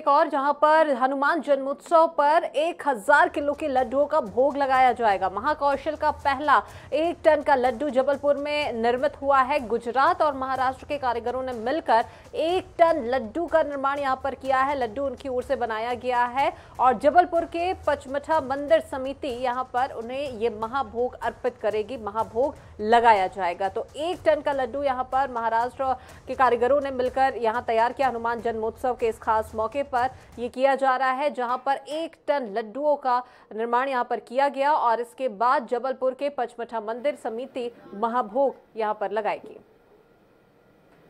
एक और जहां पर हनुमान जन्मोत्सव पर एक हजार किलो के लड्डुओं का भोग लगाया जाएगा महाकौशल का पहला एक टन का लड्डू जबलपुर में निर्मित हुआ है गुजरात और महाराष्ट्र के कारीगरों ने मिलकर एक टन लड्डू का निर्माण यहां पर किया है लड्डू उनकी ओर से बनाया गया है और जबलपुर के पचमठा मंदिर समिति यहाँ पर उन्हें ये महाभोग अर्पित करेगी महाभोग लगाया जाएगा तो एक टन का लड्डू यहाँ पर महाराष्ट्र के कारीगरों ने मिलकर यहाँ तैयार किया हनुमान जन्मोत्सव के इस खास मौके पर यह किया जा रहा है जहां पर एक टन लड्डुओं का निर्माण यहां पर किया गया और इसके बाद जबलपुर के पचमठा मंदिर समिति महाभोग यहां पर लगाएगी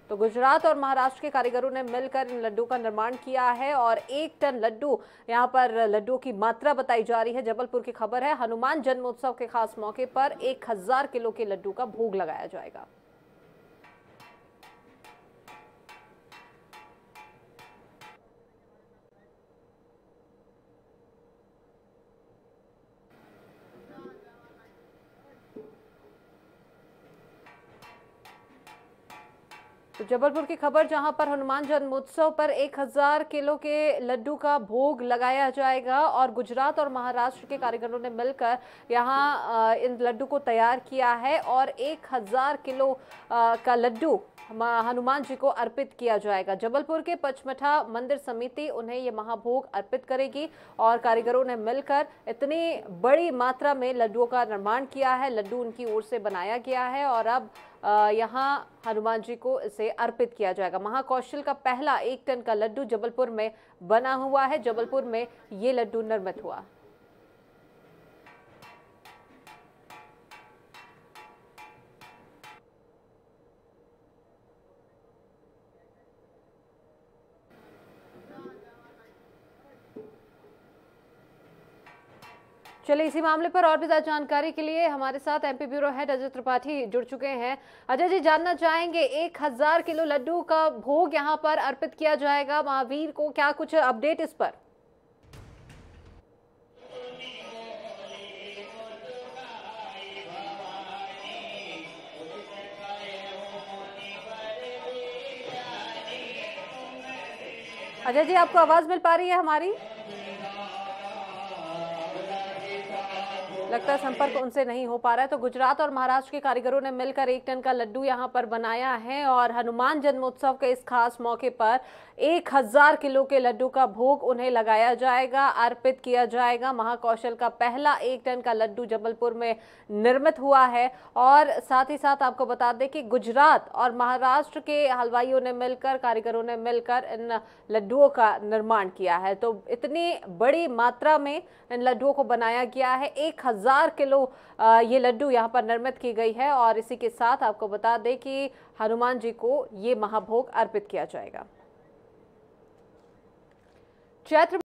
तो गुजरात और महाराष्ट्र के कारीगरों ने मिलकर इन लड्डू का निर्माण किया है और एक टन लड्डू यहाँ पर लड्डू की मात्रा बताई जा रही है जबलपुर की खबर है हनुमान जन्मोत्सव के खास मौके पर एक हजार किलो के लड्डू का भोग लगाया जाएगा तो जबलपुर की खबर जहां पर हनुमान जन्मोत्सव पर 1000 किलो के लड्डू का भोग लगाया जाएगा और गुजरात और महाराष्ट्र के कारीगरों ने मिलकर यहां इन लड्डू को तैयार किया है और 1000 किलो का लड्डू हनुमान जी को अर्पित किया जाएगा जबलपुर के पचमठा मंदिर समिति उन्हें ये महाभोग अर्पित करेगी और कारीगरों ने मिलकर इतनी बड़ी मात्रा में लड्डुओं का निर्माण किया है लड्डू उनकी ओर से बनाया गया है और अब यहाँ हनुमान जी को इसे अर्पित किया जाएगा महाकौशल का पहला एक टन का लड्डू जबलपुर में बना हुआ है जबलपुर में ये लड्डू निर्मित हुआ चलिए इसी मामले पर और भी ज्यादा जानकारी के लिए हमारे साथ MP bureau head Ajay Tripathi जुड़ चुके हैं अजय जी जानना चाहेंगे एक हजार किलो लड्डू का भोग यहां पर अर्पित किया जाएगा महावीर को क्या कुछ अपडेट इस पर अजय जी आपको आवाज मिल पा रही है हमारी लगता है संपर्क उनसे नहीं हो पा रहा है तो गुजरात और महाराष्ट्र के कारीगरों ने मिलकर एक टन का लड्डू यहाँ पर बनाया है और हनुमान जन्मोत्सव के इस खास मौके पर एक हजार किलो के लड्डू का भोग उन्हें लगाया जाएगा अर्पित किया जाएगा महाकौशल का पहला एक टन का लड्डू जबलपुर में निर्मित हुआ है और साथ ही साथ आपको बता दें कि गुजरात और महाराष्ट्र के हलवाइयों ने मिलकर कारीगरों ने मिलकर इन लड्डुओं का निर्माण किया है तो इतनी बड़ी मात्रा में इन लड्डुओं को बनाया गया है एक हजार हज़ार किलो ये लड्डू यहाँ पर निर्मित की गई है और इसी के साथ आपको बता दें कि हनुमान जी को ये महाभोग अर्पित किया जाएगा चैत्र